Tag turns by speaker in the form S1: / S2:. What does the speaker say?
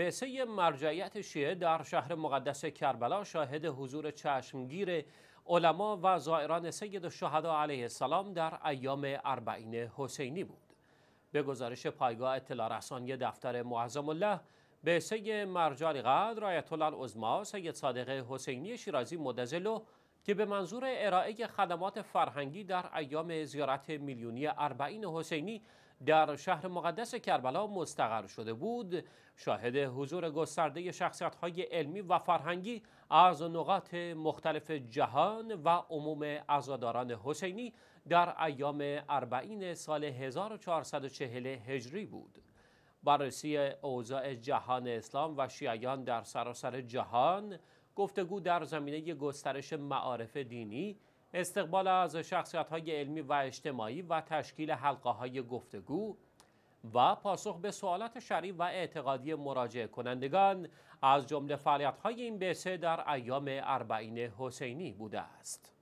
S1: بعثه مرجعیت شیعه در شهر مقدس کربلا شاهد حضور چشمگیر علما و زائران سید الشهدا علیه السلام در ایام اربعین حسینی بود به گزارش پایگاه اطلاع رسانی دفتر معظم الله بعثه مرجع قدر آیت الله العظما سید صادق حسینی شیرازی مدزلو که به منظور ارائه خدمات فرهنگی در ایام زیارت میلیونی اربعین حسینی در شهر مقدس کربلا مستقر شده بود شاهد حضور گسترده شخصیت های علمی و فرهنگی از نقاط مختلف جهان و عموم ازاداران حسینی در ایام اربعین سال 1440 هجری بود بررسی اوضاع جهان اسلام و شیعیان در سراسر جهان گفتگو در زمینه گسترش معارف دینی استقبال از شخصیت های علمی و اجتماعی و تشکیل حلقه های گفتگو و پاسخ به سوالات شریف و اعتقادی مراجع کنندگان از جمله فعالیت های این بیسه در ایام اربعین حسینی بوده است.